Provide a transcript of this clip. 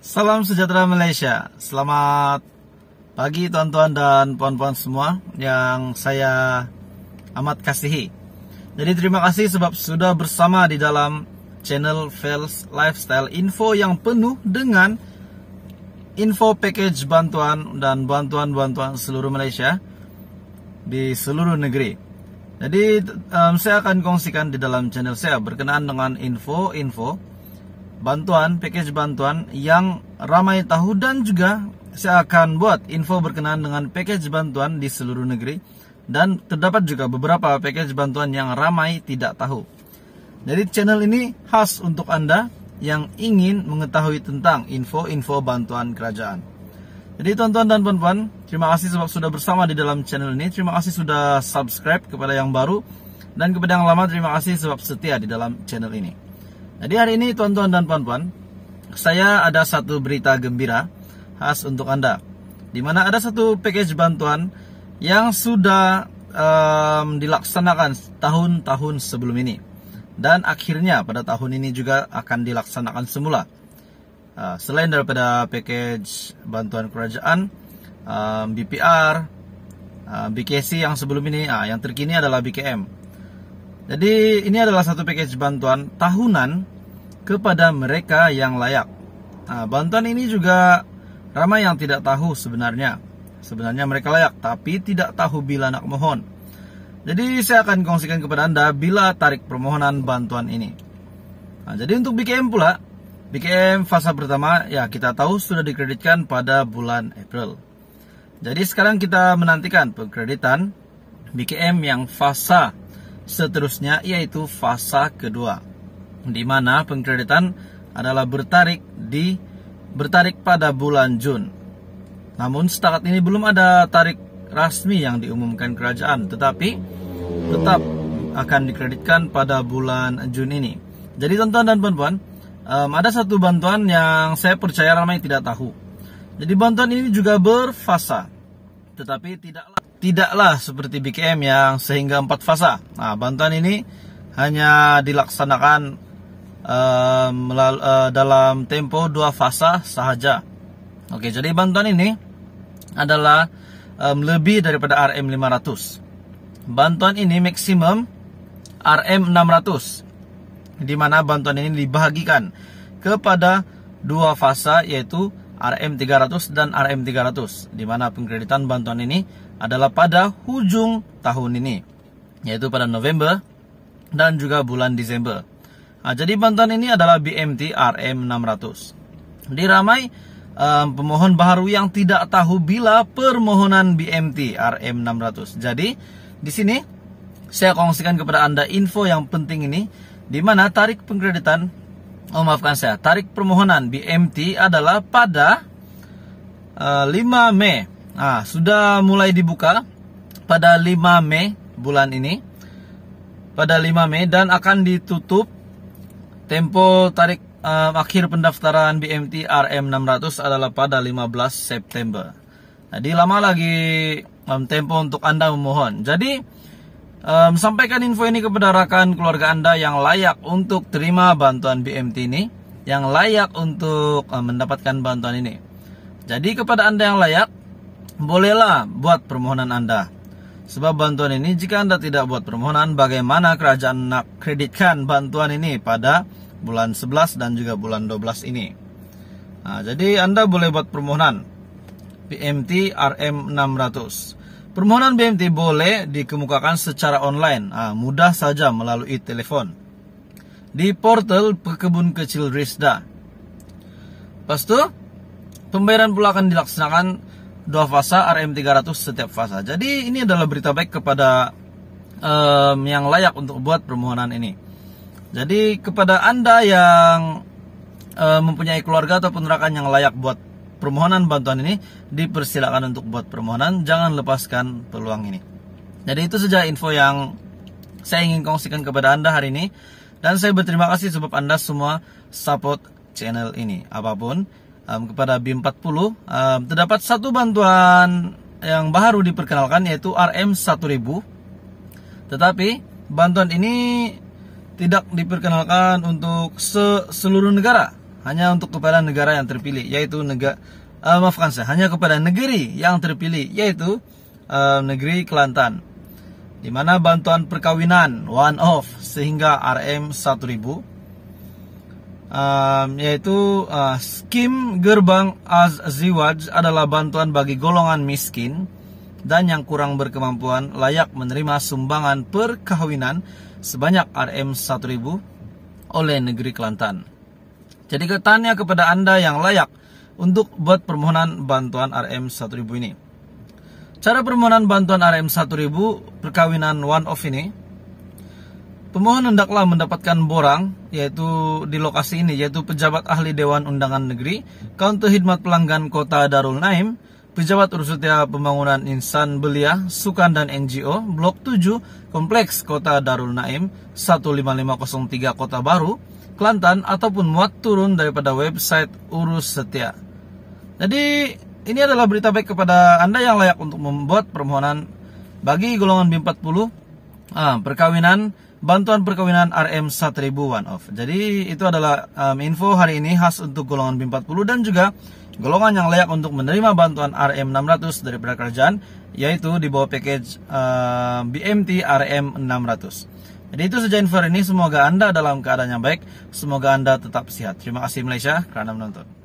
Salam sejahtera Malaysia. Selamat pagi tuan-tuan dan puan-puan semua yang saya amat kasihi. Jadi terima kasih sebab sudah bersama di dalam channel Fels Lifestyle Info yang penuh dengan info package bantuan dan bantuan-bantuan seluruh Malaysia di seluruh negeri. Jadi um, saya akan kongsikan di dalam channel saya berkenaan dengan info-info bantuan, package bantuan yang ramai tahu dan juga saya akan buat info berkenaan dengan package bantuan di seluruh negeri dan terdapat juga beberapa package bantuan yang ramai tidak tahu. Jadi channel ini khas untuk Anda yang ingin mengetahui tentang info-info bantuan kerajaan. Jadi tuan-tuan dan puan-puan, terima kasih sebab sudah bersama di dalam channel ini. Terima kasih sudah subscribe kepada yang baru dan kepada yang lama terima kasih sebab setia di dalam channel ini. Jadi hari ini tuan-tuan dan puan-puan, saya ada satu berita gembira khas untuk Anda. Di mana ada satu package bantuan yang sudah um, dilaksanakan tahun-tahun sebelum ini. Dan akhirnya pada tahun ini juga akan dilaksanakan semula. Uh, selain daripada package bantuan kerajaan, um, BPR, uh, eh, BKC yang sebelum ini, uh, yang terkini adalah BKM. Jadi ini adalah satu package bantuan tahunan kepada mereka yang layak. Nah, bantuan ini juga ramai yang tidak tahu sebenarnya. Sebenarnya mereka layak, tapi tidak tahu bila nak mohon. Jadi saya akan kongsikan kepada Anda bila tarik permohonan bantuan ini. Nah, jadi untuk BKM pula, BKM fase pertama ya kita tahu sudah dikreditkan pada bulan April. Jadi sekarang kita menantikan pengkreditan BKM yang fase seterusnya yaitu fase kedua di mana pengkreditan adalah bertarik di bertarik pada bulan Jun. Namun setakat ini belum ada tarik rasmi yang diumumkan kerajaan, tetapi tetap akan dikreditkan pada bulan Jun ini. Jadi tonton dan puan um, ada satu bantuan yang saya percaya ramai tidak tahu. Jadi bantuan ini juga berfasa, tetapi tidaklah tidaklah seperti BKM yang sehingga empat fasa. Nah, bantuan ini hanya dilaksanakan uh, dalam tempo dua fasa sahaja. Oke, jadi bantuan ini adalah um, lebih daripada RM 500. Bantuan ini maksimum RM 600 di mana bantuan ini dibagikan kepada dua fasa yaitu RM 300 dan RM 300 di mana pengkreditan bantuan ini adalah pada hujung tahun ini yaitu pada November dan juga bulan Desember. Nah, jadi bantuan ini adalah BMT RM600. Di um, pemohon baru yang tidak tahu bila permohonan BMT RM600. Jadi, di sini saya kongsikan kepada Anda info yang penting ini, di mana tarik pengkreditan, oh maafkan saya, tarik permohonan BMT adalah pada uh, ah, 5 Mei. Nah, sudah mulai dibuka pada 5 Mei bulan ini. Pada 5 Mei dan akan ditutup Tempo tarik uh, akhir pendaftaran BMT RM600 adalah pada 15 September. Jadi lama lagi um, tempo untuk Anda memohon. Jadi um, sampaikan info ini kepada rekan keluarga Anda yang layak untuk terima bantuan BMT ini, yang layak untuk um, mendapatkan bantuan ini. Jadi kepada Anda yang layak, bolehlah buat permohonan Anda. Sebab bantuan ini jika Anda tidak buat permohonan, bagaimana kerajaan nak kreditkan bantuan ini pada bulan 11 dan juga bulan 12 ini. Nah, jadi Anda boleh buat permohonan BMT RM600. Permohonan BMT boleh dikemukakan secara online, nah, mudah saja melalui telepon. Di portal Pekebun Kecil Risda. Pas itu, pembayaran pula akan dilaksanakan dua fasa RM300 setiap fasa. Jadi ini adalah berita baik kepada um, yang layak untuk buat permohonan ini. Jadi kepada Anda yang e, mempunyai keluarga ataupun rakan yang layak buat permohonan bantuan ini, dipersilakan untuk buat permohonan, jangan lepaskan peluang ini. Jadi itu saja info yang saya ingin kongsikan kepada Anda hari ini dan saya berterima kasih sebab Anda semua support channel ini. Apapun um, kepada b 40 um, terdapat satu bantuan yang baru diperkenalkan yaitu RM1000. Tetapi bantuan ini tidak diperkenalkan untuk se seluruh negara, hanya untuk kepada negara yang terpilih, yaitu negara uh, eh, maafkan saya, hanya kepada negeri yang terpilih, yaitu uh, negeri Kelantan. Di mana bantuan perkawinan one off sehingga RM 1000 uh, yaitu uh, skim gerbang az-ziwaj adalah bantuan bagi golongan miskin dan yang kurang berkemampuan layak menerima sumbangan perkawinan sebanyak RM1000 oleh negeri Kelantan. Jadi ketanya kepada Anda yang layak untuk buat permohonan bantuan RM1000 ini. Cara permohonan bantuan RM1000 perkawinan one off ini Pemohon hendaklah mendapatkan borang yaitu di lokasi ini yaitu pejabat ahli Dewan Undangan Negeri, Kantor Hidmat Pelanggan Kota Darul Naim, Pejabat Rusutia Pembangunan Insan Belia, Sukan dan NGO, Blok 7, Kompleks Kota Darul Naim, 15503 Kota Baru, Kelantan, ataupun muat turun daripada website Urus Setia. Jadi, ini adalah berita baik kepada Anda yang layak untuk membuat permohonan bagi golongan B40, ah, perkawinan, bantuan perkawinan RM 1000 one off. Jadi, itu adalah um, info hari ini khas untuk golongan B40 dan juga golongan yang layak untuk menerima bantuan RM600 pihak kerajaan yaitu di bawah package uh, BMT RM600. Jadi itu saja info ini semoga Anda dalam keadaan yang baik, semoga Anda tetap sehat. Terima kasih Malaysia karena menonton.